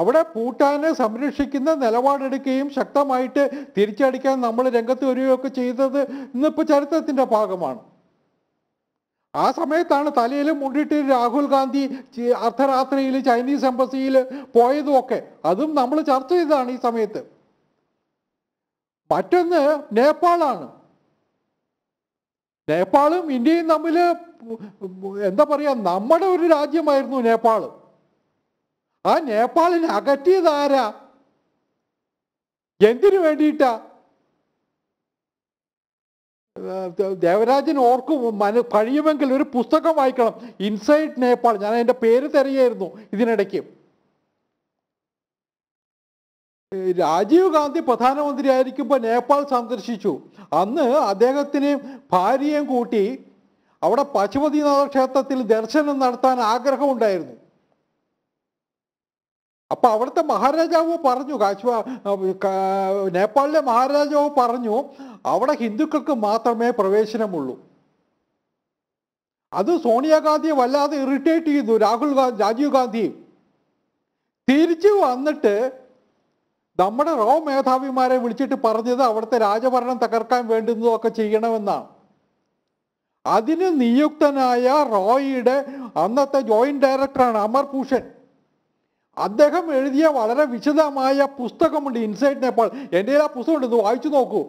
അവിടെ ഭൂട്ടാനെ സംരക്ഷിക്കുന്ന നിലപാടെടുക്കുകയും ശക്തമായിട്ട് തിരിച്ചടിക്കാൻ നമ്മൾ രംഗത്ത് വരികയൊക്കെ ചെയ്തത് ഇന്നിപ്പോൾ ചരിത്രത്തിൻ്റെ ഭാഗമാണ് ആ സമയത്താണ് തലയിൽ മുണ്ടിട്ട് രാഹുൽ ഗാന്ധി അർദ്ധരാത്രിയിൽ ചൈനീസ് എംബസിയിൽ പോയതും ഒക്കെ അതും നമ്മൾ ചർച്ച ചെയ്തതാണ് ഈ സമയത്ത് മറ്റൊന്ന് നേപ്പാളാണ് നേപ്പാളും ഇന്ത്യയും തമ്മിൽ എന്താ പറയുക നമ്മുടെ ഒരു രാജ്യമായിരുന്നു നേപ്പാൾ ആ നേപ്പാളിനെ അകറ്റിയതാരാ എന്തിനു വേണ്ടിയിട്ടാ ദേവരാജൻ ഓർക്കും മന കഴിയുമെങ്കിൽ ഒരു പുസ്തകം വായിക്കണം ഇൻസൈഡ് നേപ്പാൾ ഞാൻ എൻ്റെ പേര് തിരയായിരുന്നു ഇതിനിടയ്ക്ക് രാജീവ് ഗാന്ധി പ്രധാനമന്ത്രി ആയിരിക്കുമ്പോൾ നേപ്പാൾ സന്ദർശിച്ചു അന്ന് അദ്ദേഹത്തിന് ഭാര്യയും കൂട്ടി അവിടെ പശുപതിനാഥ ക്ഷേത്രത്തിൽ ദർശനം നടത്താൻ ആഗ്രഹമുണ്ടായിരുന്നു അപ്പൊ അവിടുത്തെ മഹാരാജാവ് പറഞ്ഞു കാശ്മ നേപ്പാളിലെ മഹാരാജാവ് പറഞ്ഞു അവിടെ ഹിന്ദുക്കൾക്ക് മാത്രമേ പ്രവേശനമുള്ളൂ അത് സോണിയാഗാന്ധിയെ വല്ലാതെ ഇറിറ്റേറ്റ് ചെയ്തു രാഹുൽ ഗാന്ധി രാജീവ് ഗാന്ധി തിരിച്ചു വന്നിട്ട് നമ്മുടെ റോ മേധാവിമാരെ വിളിച്ചിട്ട് പറഞ്ഞത് അവിടുത്തെ രാജഭരണം തകർക്കാൻ വേണ്ടുന്നതും ഒക്കെ ചെയ്യണമെന്നാണ് അതിന് നിയുക്തനായ റോയിയുടെ അന്നത്തെ ജോയിന്റ് ഡയറക്ടറാണ് അമർ ഭൂഷൺ അദ്ദേഹം എഴുതിയ വളരെ വിശദമായ പുസ്തകമുണ്ട് ഇൻസൈഡ് നേപ്പാൾ എൻ്റെ ആ പുസ്തകമുണ്ട് ഇത് വായിച്ചു നോക്കൂ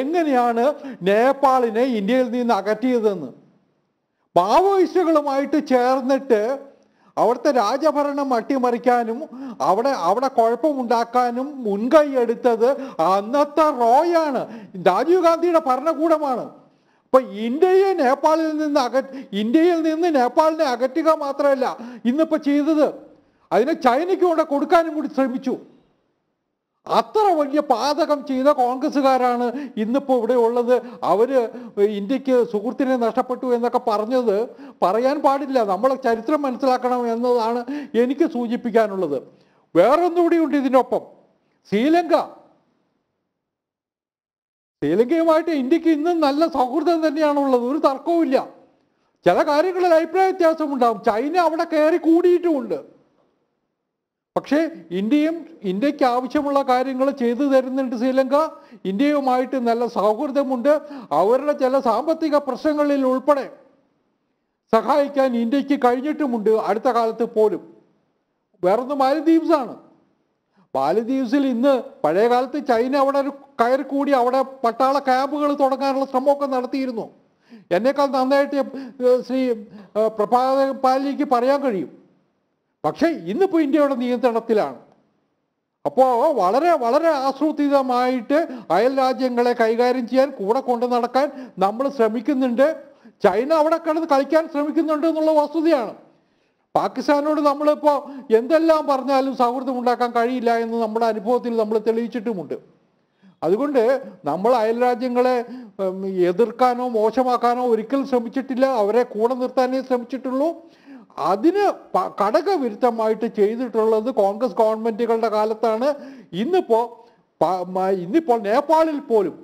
എങ്ങനെയാണ് നേപ്പാളിനെ ഇന്ത്യയിൽ നിന്ന് അകറ്റിയതെന്ന് മാവോയിസ്റ്റുകളുമായിട്ട് ചേർന്നിട്ട് അവിടുത്തെ രാജഭരണം അട്ടിമറിക്കാനും അവിടെ അവിടെ കുഴപ്പമുണ്ടാക്കാനും മുൻകൈ എടുത്തത് അന്നത്തെ റോയാണ് രാജീവ് ഗാന്ധിയുടെ ഭരണകൂടമാണ് അപ്പൊ ഇന്ത്യയെ നേപ്പാളിൽ നിന്ന് അക ഇന്ത്യയിൽ നിന്ന് നേപ്പാളിനെ അകറ്റുക മാത്രമല്ല ഇന്നിപ്പോൾ ചെയ്തത് അതിനെ ചൈനയ്ക്കും കൂടെ കൊടുക്കാനും കൂടി ശ്രമിച്ചു അത്ര വലിയ പാതകം ചെയ്ത കോൺഗ്രസ്സുകാരാണ് ഇന്നിപ്പോൾ ഇവിടെ ഉള്ളത് അവർ ഇന്ത്യക്ക് സുഹൃത്തിനെ നഷ്ടപ്പെട്ടു എന്നൊക്കെ പറഞ്ഞത് പറയാൻ പാടില്ല നമ്മൾ ചരിത്രം മനസ്സിലാക്കണം എന്നതാണ് എനിക്ക് സൂചിപ്പിക്കാനുള്ളത് വേറൊന്നുകൂടിയുണ്ട് ഇതിനൊപ്പം ശ്രീലങ്ക ശ്രീലങ്കയുമായിട്ട് ഇന്ത്യക്ക് ഇന്നും നല്ല സൗഹൃദം തന്നെയാണുള്ളത് ഒരു തർക്കവുമില്ല ചില കാര്യങ്ങളിൽ അഭിപ്രായ വ്യത്യാസമുണ്ടാകും ചൈന അവിടെ കയറി കൂടിയിട്ടുമുണ്ട് പക്ഷേ ഇന്ത്യയും ഇന്ത്യക്ക് ആവശ്യമുള്ള കാര്യങ്ങൾ ചെയ്തു തരുന്നുണ്ട് ശ്രീലങ്ക ഇന്ത്യയുമായിട്ട് നല്ല സൗഹൃദമുണ്ട് അവരുടെ ചില സാമ്പത്തിക പ്രശ്നങ്ങളിൽ ഉൾപ്പെടെ സഹായിക്കാൻ ഇന്ത്യക്ക് കഴിഞ്ഞിട്ടുമുണ്ട് അടുത്ത കാലത്ത് പോലും വേറൊന്ന് മാലദ്വീപ്സാണ് മാലദ്വീപ്സിൽ ഇന്ന് പഴയ കാലത്ത് ചൈന അവിടെ ഒരു കയറി കൂടി അവിടെ പട്ടാള ക്യാമ്പുകൾ തുടങ്ങാനുള്ള ശ്രമമൊക്കെ നടത്തിയിരുന്നു എന്നേക്കാൾ നന്നായിട്ട് ശ്രീ പ്രഭാത പാലിക്ക് പറയാൻ കഴിയും പക്ഷേ ഇന്നിപ്പോൾ ഇന്ത്യയുടെ നിയന്ത്രണത്തിലാണ് അപ്പോൾ വളരെ വളരെ ആസൂത്രിതമായിട്ട് അയൽ രാജ്യങ്ങളെ കൈകാര്യം ചെയ്യാൻ കൂടെ കൊണ്ടു നടക്കാൻ നമ്മൾ ശ്രമിക്കുന്നുണ്ട് ചൈന അവിടെ കിടന്ന് കളിക്കാൻ ശ്രമിക്കുന്നുണ്ട് എന്നുള്ള വസ്തുതയാണ് പാകിസ്ഥാനോട് നമ്മളിപ്പോൾ എന്തെല്ലാം പറഞ്ഞാലും സൗഹൃദം ഉണ്ടാക്കാൻ കഴിയില്ല എന്ന് നമ്മുടെ അനുഭവത്തിൽ നമ്മൾ തെളിയിച്ചിട്ടുമുണ്ട് അതുകൊണ്ട് നമ്മൾ അയൽ രാജ്യങ്ങളെ എതിർക്കാനോ മോശമാക്കാനോ ഒരിക്കലും ശ്രമിച്ചിട്ടില്ല അവരെ കൂടെ നിർത്താനേ ശ്രമിച്ചിട്ടുള്ളൂ അതിന് കടകവിരുദ്ധമായിട്ട് ചെയ്തിട്ടുള്ളത് കോൺഗ്രസ് ഗവൺമെന്റുകളുടെ കാലത്താണ് ഇന്നിപ്പോ ഇന്നിപ്പോൾ നേപ്പാളിൽ പോലും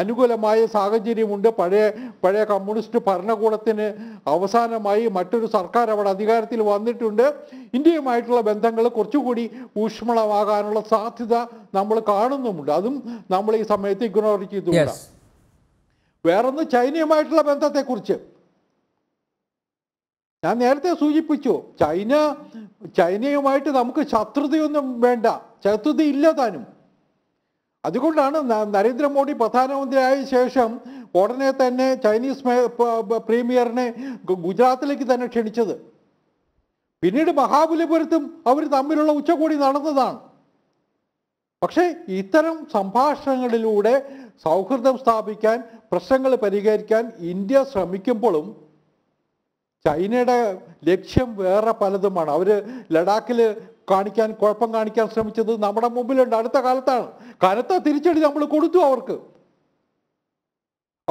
അനുകൂലമായ സാഹചര്യമുണ്ട് പഴയ പഴയ കമ്മ്യൂണിസ്റ്റ് ഭരണകൂടത്തിന് അവസാനമായി മറ്റൊരു സർക്കാർ അവിടെ അധികാരത്തിൽ വന്നിട്ടുണ്ട് ഇന്ത്യയുമായിട്ടുള്ള ബന്ധങ്ങൾ കുറച്ചുകൂടി ഊഷ്മളമാകാനുള്ള സാധ്യത നമ്മൾ കാണുന്നുമുണ്ട് അതും നമ്മൾ ഈ സമയത്ത് ഇഗ്നോർ ചെയ്തു വേറൊന്ന് ചൈനയുമായിട്ടുള്ള ബന്ധത്തെക്കുറിച്ച് ഞാൻ നേരത്തെ സൂചിപ്പിച്ചു ചൈന ചൈനയുമായിട്ട് നമുക്ക് ശത്രുതയൊന്നും വേണ്ട ശത്രുതയില്ല താനും അതുകൊണ്ടാണ് നരേന്ദ്രമോദി പ്രധാനമന്ത്രിയായ ശേഷം ഉടനെ തന്നെ ചൈനീസ് പ്രീമിയറിനെ ഗുജറാത്തിലേക്ക് തന്നെ ക്ഷണിച്ചത് പിന്നീട് മഹാബലിപുരത്തും അവർ തമ്മിലുള്ള ഉച്ചകോടി നടന്നതാണ് പക്ഷേ ഇത്തരം സംഭാഷണങ്ങളിലൂടെ സൗഹൃദം സ്ഥാപിക്കാൻ പ്രശ്നങ്ങൾ പരിഹരിക്കാൻ ഇന്ത്യ ശ്രമിക്കുമ്പോഴും ചൈനയുടെ ലക്ഷ്യം വേറെ പലതുമാണ് അവർ ലഡാക്കിൽ കാണിക്കാൻ കുഴപ്പം കാണിക്കാൻ ശ്രമിച്ചത് നമ്മുടെ മുമ്പിലുണ്ട് അടുത്ത കാലത്താണ് കനത്ത തിരിച്ചടി നമ്മൾ കൊടുത്തു അവർക്ക്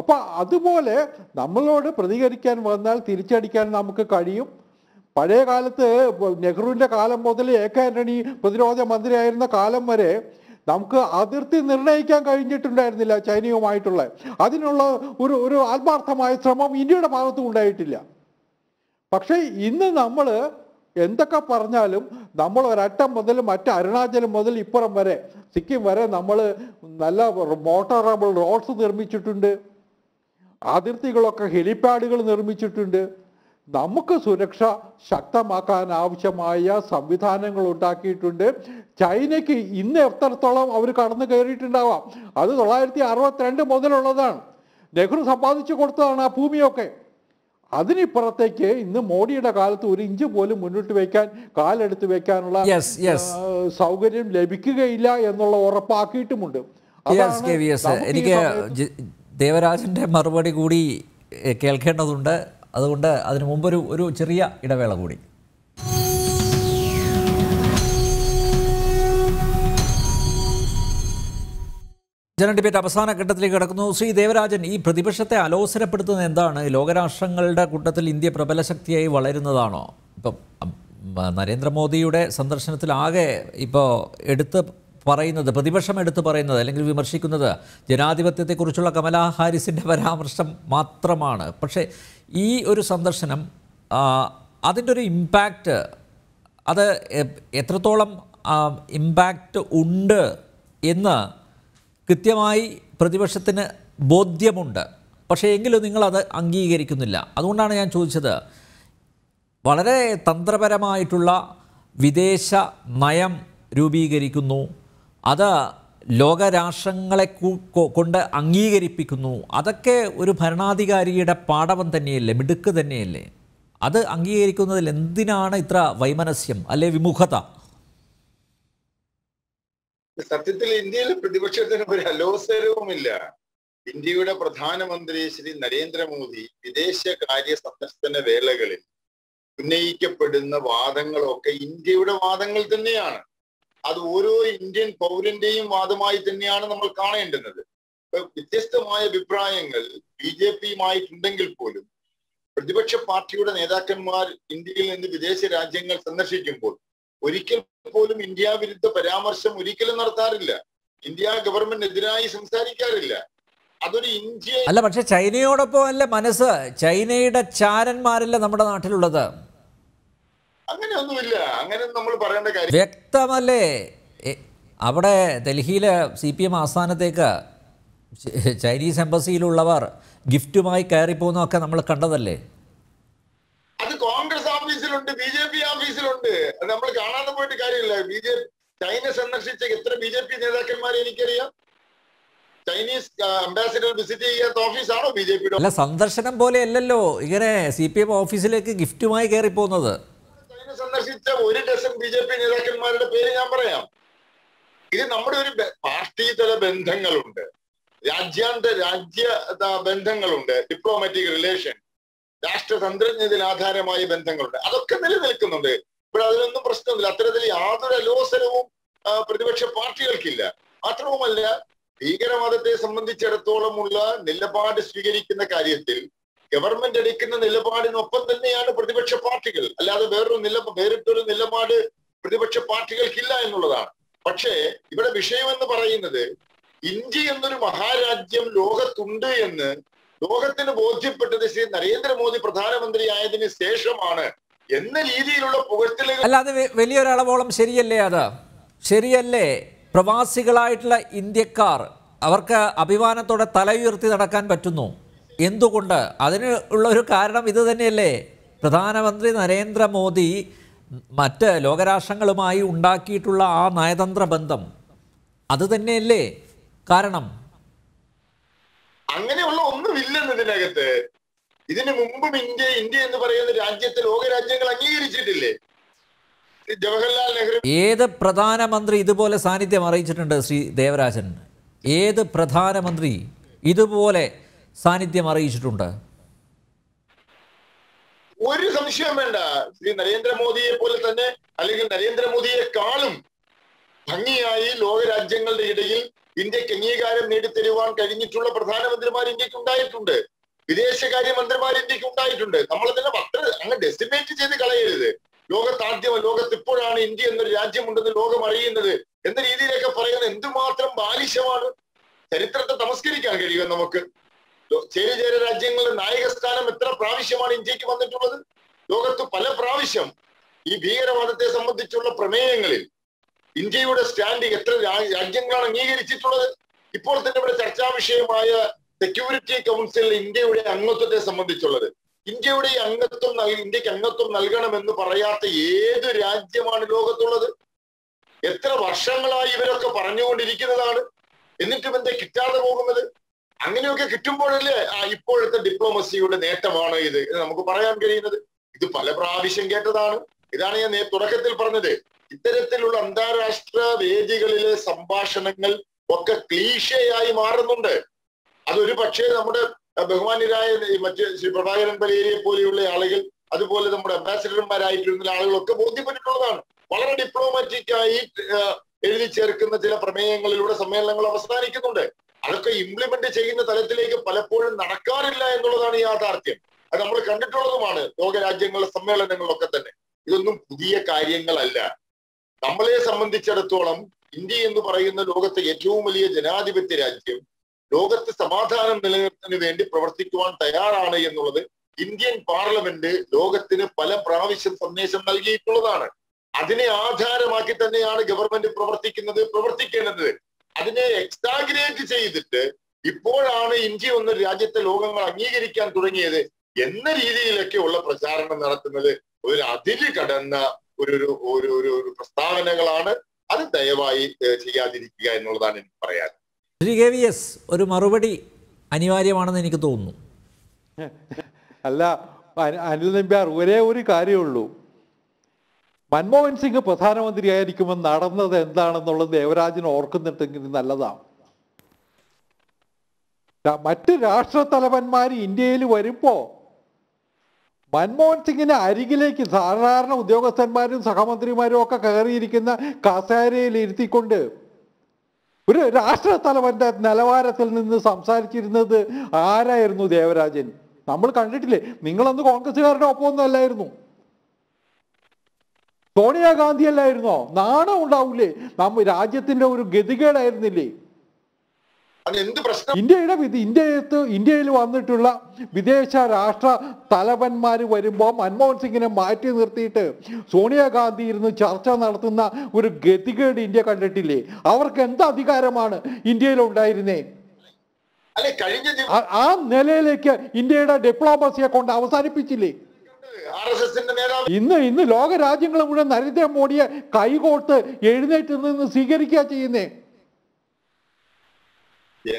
അപ്പൊ അതുപോലെ നമ്മളോട് പ്രതികരിക്കാൻ വന്നാൽ തിരിച്ചടിക്കാൻ നമുക്ക് കഴിയും പഴയ കാലത്ത് നെഹ്റുവിൻ്റെ കാലം മുതൽ എ കെ ആന്റണി പ്രതിരോധ മന്ത്രിയായിരുന്ന കാലം വരെ നമുക്ക് അതിർത്തി നിർണ്ണയിക്കാൻ കഴിഞ്ഞിട്ടുണ്ടായിരുന്നില്ല ചൈനയുമായിട്ടുള്ള അതിനുള്ള ഒരു ഒരു ആത്മാർത്ഥമായ ശ്രമം ഇന്ത്യയുടെ ഭാഗത്തും ഉണ്ടായിട്ടില്ല പക്ഷേ ഇന്ന് നമ്മൾ എന്തൊക്കെ പറഞ്ഞാലും നമ്മൾ ഒരറ്റം മുതൽ മറ്റ് അരുണാചലം മുതൽ ഇപ്പുറം വരെ സിക്കിം വരെ നമ്മൾ നല്ല മോട്ടോറബിൾ റോഡ്സ് നിർമ്മിച്ചിട്ടുണ്ട് അതിർത്തികളൊക്കെ ഹെലിപാഡുകൾ നിർമ്മിച്ചിട്ടുണ്ട് നമുക്ക് സുരക്ഷ ശക്തമാക്കാൻ ആവശ്യമായ സംവിധാനങ്ങൾ ഉണ്ടാക്കിയിട്ടുണ്ട് ചൈനയ്ക്ക് ഇന്ന് എത്രത്തോളം അവർ കടന്നു കയറിയിട്ടുണ്ടാവാം അത് തൊള്ളായിരത്തി അറുപത്തിരണ്ട് മുതലുള്ളതാണ് നെഹ്റു സമ്പാദിച്ചു കൊടുത്തതാണ് ആ ഭൂമിയൊക്കെ അതിനിപ്പുറത്തേക്ക് ഇന്ന് മോഡിയുടെ കാലത്ത് ഒരു ഇഞ്ച് പോലും മുന്നോട്ട് വയ്ക്കാൻ കാലെടുത്ത് വയ്ക്കാനുള്ള സൗകര്യം ലഭിക്കുകയില്ല എന്നുള്ള ഉറപ്പാക്കിയിട്ടുമുണ്ട് എനിക്ക് ദേവരാജന്റെ മറുപടി കൂടി കേൾക്കേണ്ടതുണ്ട് അതുകൊണ്ട് അതിനു മുമ്പൊരു ഒരു ചെറിയ ഇടവേള കൂടി ജന അവസാന ഘട്ടത്തിലേക്ക് കടക്കുന്നു ശ്രീ ദേവരാജൻ ഈ പ്രതിപക്ഷത്തെ അലോസരപ്പെടുത്തുന്നത് എന്താണ് ലോകരാഷ്ട്രങ്ങളുടെ കൂട്ടത്തിൽ ഇന്ത്യ പ്രബല ശക്തിയായി വളരുന്നതാണോ ഇപ്പം നരേന്ദ്രമോദിയുടെ സന്ദർശനത്തിൽ ആകെ ഇപ്പോൾ എടുത്ത് പറയുന്നത് പ്രതിപക്ഷം എടുത്ത് പറയുന്നത് അല്ലെങ്കിൽ വിമർശിക്കുന്നത് ജനാധിപത്യത്തെക്കുറിച്ചുള്ള കമലാ ഹാരിസിൻ്റെ പരാമർശം മാത്രമാണ് പക്ഷേ ഈ ഒരു സന്ദർശനം അതിൻ്റെ ഒരു ഇമ്പാക്റ്റ് അത് എത്രത്തോളം ഇമ്പാക്റ്റ് ഉണ്ട് എന്ന് കൃത്യമായി പ്രതിപക്ഷത്തിന് ബോധ്യമുണ്ട് പക്ഷേ എങ്കിലും നിങ്ങളത് അംഗീകരിക്കുന്നില്ല അതുകൊണ്ടാണ് ഞാൻ ചോദിച്ചത് വളരെ തന്ത്രപരമായിട്ടുള്ള വിദേശ നയം രൂപീകരിക്കുന്നു അത് ലോകരാഷ്ട്രങ്ങളെ കൊണ്ട് അംഗീകരിപ്പിക്കുന്നു അതൊക്കെ ഒരു ഭരണാധികാരിയുടെ പാഠവം തന്നെയല്ലേ മിടുക്ക് തന്നെയല്ലേ അത് അംഗീകരിക്കുന്നതിൽ എന്തിനാണ് ഇത്ര വൈമനസ്യം അല്ലെ വിമുഖത സത്യത്തിൽ ഇന്ത്യയിൽ പ്രതിപക്ഷത്തിന് ഒരു അലോസരവുമില്ല ഇന്ത്യയുടെ പ്രധാനമന്ത്രി ശ്രീ നരേന്ദ്രമോദി വിദേശകാര്യ സന്ദർശന വേളകളിൽ ഉന്നയിക്കപ്പെടുന്ന വാദങ്ങളൊക്കെ ഇന്ത്യയുടെ വാദങ്ങൾ തന്നെയാണ് അത് ഓരോ ഇന്ത്യൻ പൗരന്റെയും വാദമായി തന്നെയാണ് നമ്മൾ കാണേണ്ടുന്നത് വ്യത്യസ്തമായ അഭിപ്രായങ്ങൾ ബി ജെ പിയുമായിട്ടുണ്ടെങ്കിൽ പോലും പ്രതിപക്ഷ പാർട്ടിയുടെ നേതാക്കന്മാർ ഇന്ത്യയിൽ നിന്ന് വിദേശ രാജ്യങ്ങൾ സന്ദർശിക്കുമ്പോൾ ഒരിക്കൽ പോലും ഇന്ത്യ വിരുദ്ധ പരാമർശം ഒരിക്കലും നടത്താറില്ല ഇന്ത്യ എതിരായി സംസാരിക്കാറില്ല അതൊരു ഇന്ത്യ അല്ല പക്ഷെ ചൈനയോടൊപ്പം അല്ല മനസ്സ് ചൈനയുടെ ചാരന്മാരല്ല നമ്മുടെ നാട്ടിലുള്ളത് അങ്ങനെയൊന്നുമില്ല അങ്ങനെ നമ്മൾ പറയേണ്ട കാര്യം വ്യക്തമല്ലേ അവിടെ ഡൽഹിയിലെ സി പി എം ആസ്ഥാനത്തേക്ക് ചൈനീസ് എംബസിയിലുള്ളവർ ഗിഫ്റ്റുമായി കയറിപ്പോന്നൊക്കെ നമ്മൾ കണ്ടതല്ലേ അത് കോൺഗ്രസ് ഓഫീസിലുണ്ട് ബി ജെ ഉണ്ട് അത് നമ്മൾ കാണാതെ പോയിട്ട് കാര്യമില്ല ബി ജെ ചൈന സന്ദർശിച്ച എത്ര ബി ജെ പി നേതാക്കന്മാരെ എനിക്കറിയാം ചൈനീസ് അംബാസിഡർ വിസിറ്റ് ചെയ്യാത്ത ഓഫീസാണോ ബി ജെ പിയുടെ അല്ല സന്ദർശനം പോലെ അല്ലല്ലോ ഇങ്ങനെ സി പി എം ഓഫീസിലേക്ക് ഗിഫ്റ്റുമായി കയറി പോകുന്നത് ചൈന സന്ദർശിച്ച ഒരു ഡസൻ ബി ജെ പി നേതാക്കന്മാരുടെ പേര് ഞാൻ പറയാം ഇത് നമ്മുടെ ഒരു പാർട്ടി തല ബന്ധങ്ങളുണ്ട് രാജ്യാന്തര രാജ്യ ബന്ധങ്ങളുണ്ട് ഡിപ്ലോമാറ്റിക് റിലേഷൻ രാഷ്ട്രതന്ത്രജ്ഞതയിൽ ആധാരമായ ബന്ധങ്ങളുണ്ട് അതൊക്കെ നിലനിൽക്കുന്നുണ്ട് ഇവിടെ അതിലൊന്നും പ്രശ്നമില്ല അത്തരത്തിൽ യാതൊരു അലോസനവും പ്രതിപക്ഷ പാർട്ടികൾക്കില്ല മാത്രവുമല്ല ഭീകരവാദത്തെ സംബന്ധിച്ചിടത്തോളമുള്ള നിലപാട് സ്വീകരിക്കുന്ന കാര്യത്തിൽ ഗവൺമെന്റ് എടുക്കുന്ന നിലപാടിനൊപ്പം തന്നെയാണ് പ്രതിപക്ഷ പാർട്ടികൾ അല്ലാതെ വേറൊരു നില വേറിട്ടൊരു നിലപാട് പ്രതിപക്ഷ പാർട്ടികൾക്കില്ല എന്നുള്ളതാണ് പക്ഷേ ഇവിടെ വിഷയം എന്ന് പറയുന്നത് ഇന്ത്യ എന്നൊരു മഹാരാജ്യം ലോകത്തുണ്ട് എന്ന് ലോകത്തിന് ബോധ്യപ്പെട്ടത് ശ്രീ നരേന്ദ്രമോദി പ്രധാനമന്ത്രി ആയതിനു ശേഷമാണ് എന്ന രീതിയിലുള്ള പുകഴ്ത്തലുകൾ അല്ല വലിയൊരളവോളം ശരിയല്ലേ അത് ശരിയല്ലേ പ്രവാസികളായിട്ടുള്ള ഇന്ത്യക്കാർ അവർക്ക് അഭിമാനത്തോടെ തലയുയർത്തി നടക്കാൻ പറ്റുന്നു എന്തുകൊണ്ട് അതിന് ഉള്ള ഒരു കാരണം ഇത് തന്നെയല്ലേ പ്രധാനമന്ത്രി നരേന്ദ്രമോദി മറ്റ് ലോകരാഷ്ട്രങ്ങളുമായി ഉണ്ടാക്കിയിട്ടുള്ള ആ നയതന്ത്ര ബന്ധം അത് തന്നെയല്ലേ കാരണം അങ്ങനെയുള്ള ഒന്നുമില്ലെന്നതിനകത്ത് ഇതിന് മുമ്പും ഇന്ത്യ ഇന്ത്യ എന്ന് പറയുന്ന രാജ്യത്തെ ലോകരാജ്യങ്ങൾ അംഗീകരിച്ചിട്ടില്ലേ ജവഹർലാൽ നെഹ്റു ഏത് പ്രധാനമന്ത്രി ഇതുപോലെ സാന്നിധ്യം അറിയിച്ചിട്ടുണ്ട് ശ്രീ ദേവരാജൻ ഏത് പ്രധാനമന്ത്രി ഇതുപോലെ സാന്നിധ്യം അറിയിച്ചിട്ടുണ്ട് ഒരു സംശയം വേണ്ട ശ്രീ നരേന്ദ്രമോദിയെ പോലെ തന്നെ അല്ലെങ്കിൽ നരേന്ദ്രമോദിയെ നരേന്ദ്രമോദിയെക്കാളും ഭംഗിയായി ലോകരാജ്യങ്ങളുടെ ഇടയിൽ ഇന്ത്യക്ക് അംഗീകാരം നേടിത്തരുവാൻ കഴിഞ്ഞിട്ടുള്ള പ്രധാനമന്ത്രിമാർ ഇന്ത്യക്ക് ഉണ്ടായിട്ടുണ്ട് വിദേശകാര്യ മന്ത്രിമാർ ഇന്ത്യക്ക് ഉണ്ടായിട്ടുണ്ട് നമ്മൾ തന്നെ അത്ര അങ്ങ് ഡെസിമേറ്റ് ചെയ്ത് കളയരുത് ലോകത്താദ്യം ലോകത്ത് ഇപ്പോഴാണ് ഇന്ത്യ എന്നൊരു രാജ്യമുണ്ടെന്ന് ലോകം അറിയുന്നത് എന്ന രീതിയിലൊക്കെ പറയുന്നത് എന്തുമാത്രം ബാലിശമാണ് ചരിത്രത്തെ തമസ്കരിക്കാൻ കഴിയുക നമുക്ക് ചേരി ചേര രാജ്യങ്ങളുടെ നായകസ്ഥാനം എത്ര പ്രാവശ്യമാണ് ഇന്ത്യക്ക് വന്നിട്ടുള്ളത് ലോകത്ത് പല പ്രാവശ്യം ഈ ഭീകരവാദത്തെ സംബന്ധിച്ചുള്ള പ്രമേയങ്ങളിൽ ഇന്ത്യയുടെ സ്റ്റാൻഡിങ് എത്ര രാജ്യങ്ങളാണ് അംഗീകരിച്ചിട്ടുള്ളത് ഇപ്പോൾ തന്നെ ഇവിടെ ചർച്ചാ വിഷയമായ സെക്യൂരിറ്റി കൗൺസിൽ ഇന്ത്യയുടെ അംഗത്വത്തെ സംബന്ധിച്ചുള്ളത് ഇന്ത്യയുടെ അംഗത്വം ഇന്ത്യക്ക് അംഗത്വം നൽകണമെന്ന് പറയാത്ത ഏത് രാജ്യമാണ് ലോകത്തുള്ളത് എത്ര വർഷങ്ങളായി ഇവരൊക്കെ പറഞ്ഞുകൊണ്ടിരിക്കുന്നതാണ് എന്നിട്ടും എന്താ കിട്ടാതെ പോകുന്നത് അങ്ങനെയൊക്കെ കിട്ടുമ്പോഴല്ലേ ആ ഇപ്പോഴത്തെ ഡിപ്ലോമസിയുടെ നേട്ടമാണ് ഇത് എന്ന് നമുക്ക് പറയാൻ കഴിയുന്നത് ഇത് പല പ്രാവശ്യം കേട്ടതാണ് ഇതാണ് ഞാൻ തുടക്കത്തിൽ പറഞ്ഞത് ഇത്തരത്തിലുള്ള അന്താരാഷ്ട്ര വേദികളിലെ സംഭാഷണങ്ങൾ ഒക്കെ ക്ലീശയായി മാറുന്നുണ്ട് അതൊരു പക്ഷേ നമ്മുടെ ബഹുമാന്യരായ മറ്റ് ശ്രീ പ്രഭാകരൻ പലേരിയെ പോലെയുള്ള ആളുകൾ അതുപോലെ നമ്മുടെ അംബാസിഡർമാരായിട്ടിരുന്ന ആളുകളൊക്കെ ബോധ്യപ്പെട്ടിട്ടുള്ളതാണ് വളരെ ഡിപ്ലോമാറ്റിക്കായി എഴുതി ചേർക്കുന്ന ചില പ്രമേയങ്ങളിലൂടെ സമ്മേളനങ്ങൾ അവസാനിക്കുന്നുണ്ട് അതൊക്കെ ഇംപ്ലിമെന്റ് ചെയ്യുന്ന തലത്തിലേക്ക് പലപ്പോഴും നടക്കാറില്ല എന്നുള്ളതാണ് യാഥാർത്ഥ്യം അത് നമ്മൾ കണ്ടിട്ടുള്ളതുമാണ് ലോകരാജ്യങ്ങളിലെ സമ്മേളനങ്ങളിലൊക്കെ തന്നെ ഇതൊന്നും പുതിയ കാര്യങ്ങളല്ല നമ്മളെ സംബന്ധിച്ചിടത്തോളം ഇന്ത്യ എന്ന് പറയുന്ന ലോകത്തെ ഏറ്റവും വലിയ ജനാധിപത്യ രാജ്യം ലോകത്ത് സമാധാനം നിലനിർത്തുന്നതിന് വേണ്ടി പ്രവർത്തിക്കുവാൻ തയ്യാറാണ് എന്നുള്ളത് ഇന്ത്യൻ പാർലമെന്റ് ലോകത്തിന് പല പ്രാവശ്യം സന്ദേശം നൽകിയിട്ടുള്ളതാണ് അതിനെ ആധാരമാക്കി തന്നെയാണ് ഗവൺമെന്റ് പ്രവർത്തിക്കുന്നത് പ്രവർത്തിക്കേണ്ടത് അതിനെ എക്സാഗ്രേറ്റ് ചെയ്തിട്ട് ഇപ്പോഴാണ് ഇന്ത്യ ഒന്ന് രാജ്യത്തെ ലോകങ്ങൾ അംഗീകരിക്കാൻ തുടങ്ങിയത് എന്ന രീതിയിലൊക്കെയുള്ള പ്രചാരണം നടത്തുന്നത് ഒരു അതിര് കടന്ന ഒരു ഒരു ഒരു പ്രസ്താവനകളാണ് അത് ദയവായി ചെയ്യാതിരിക്കുക എന്നുള്ളതാണ് എനിക്ക് പറയാൻ ശ്രീ കെ വി എസ് ഒരു മറുപടി അനിവാര്യമാണെന്ന് എനിക്ക് തോന്നുന്നു അല്ല അനിൽ നമ്പ്യാർ ഒരേ ഒരു കാര്യമുള്ളൂ മൻമോഹൻ സിംഗ് പ്രധാനമന്ത്രിയായിരിക്കുമ്പോൾ നടന്നത് എന്താണെന്നുള്ളത് ദേവരാജിന് ഓർക്കുന്നുണ്ടെങ്കിൽ നല്ലതാണ് മറ്റ് തലവന്മാർ ഇന്ത്യയിൽ വരുമ്പോ മൻമോഹൻ സിംഗിന് അരികിലേക്ക് സാധാരണ ഉദ്യോഗസ്ഥന്മാരും സഹമന്ത്രിമാരും ഒക്കെ കയറിയിരിക്കുന്ന കസേരയിൽ ഇരുത്തിക്കൊണ്ട് ഒരു രാഷ്ട്ര തലവന്റെ നിലവാരത്തിൽ നിന്ന് സംസാരിച്ചിരുന്നത് ആരായിരുന്നു ദേവരാജൻ നമ്മൾ കണ്ടിട്ടില്ലേ നിങ്ങളന്ന് കോൺഗ്രസ്സുകാരുടെ ഒപ്പമൊന്നും അല്ലായിരുന്നു സോണിയാഗാന്ധി അല്ലായിരുന്നോ നാണം ഉണ്ടാവില്ലേ നമ്മ രാജ്യത്തിന്റെ ഒരു ഗതികേടായിരുന്നില്ലേ ഇന്ത്യയുടെ ഇന്ത്യയത്ത് ഇന്ത്യയിൽ വന്നിട്ടുള്ള വിദേശ രാഷ്ട്ര തലവന്മാർ വരുമ്പോൾ മൻമോഹൻ സിംഗിനെ മാറ്റി നിർത്തിയിട്ട് സോണിയാഗാന്ധി ഇരുന്ന് ചർച്ച നടത്തുന്ന ഒരു ഗതികേട് ഇന്ത്യ കണ്ടിട്ടില്ലേ അവർക്ക് എന്ത് അധികാരമാണ് ഇന്ത്യയിൽ ഉണ്ടായിരുന്നേ ആ നിലയിലേക്ക് ഇന്ത്യയുടെ ഡിപ്ലോമസിയെ കൊണ്ട് അവസാനിപ്പിച്ചില്ലേ ഇന്ന് ഇന്ന് ലോക രാജ്യങ്ങൾ മുഴുവൻ നരേന്ദ്രമോദിയെ കൈകോർത്ത് എഴുന്നേറ്റ് നിന്ന് സ്വീകരിക്കുക ചെയ്യുന്നേ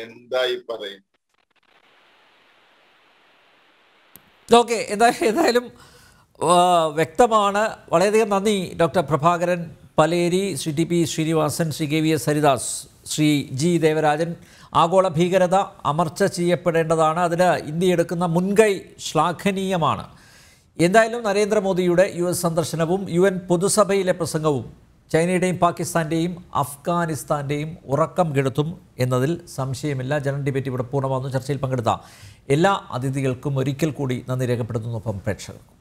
എന്തായി പറയും ഓക്കെ എന്തായാലും വ്യക്തമാണ് വളരെയധികം നന്ദി doctor Prabhakaran Paleri Shri T P Sreenivasan Shri K V S Haridas Shri G Devarajan ആഗോള ഭീകരത അമർച്ച ചെയ്യപ്പെടേണ്ടതാണ് അതിൽ ഇന്ത്യ എടുക്കുന്ന മുൻകൈ ശ്ലാഘനീയമാണ് എന്തായാലും നരേന്ദ്രമോദിയുടെ യു എസ് സന്ദർശനവും യു എൻ പൊതുസഭയിലെ പ്രസംഗവും ചൈനയുടെയും പാകിസ്ഥാൻ്റെയും അഫ്ഗാനിസ്ഥാൻ്റെയും ഉറക്കം കെടുത്തും എന്നതിൽ സംശയമില്ല ജനറൽ ഡിബേറ്റ് ഇവിടെ പൂർണ്ണമാകുന്നു ചർച്ചയിൽ പങ്കെടുത്ത എല്ലാ അതിഥികൾക്കും ഒരിക്കൽ കൂടി നന്ദി രേഖപ്പെടുത്തുന്നു ഒപ്പം പ്രേക്ഷകർക്കും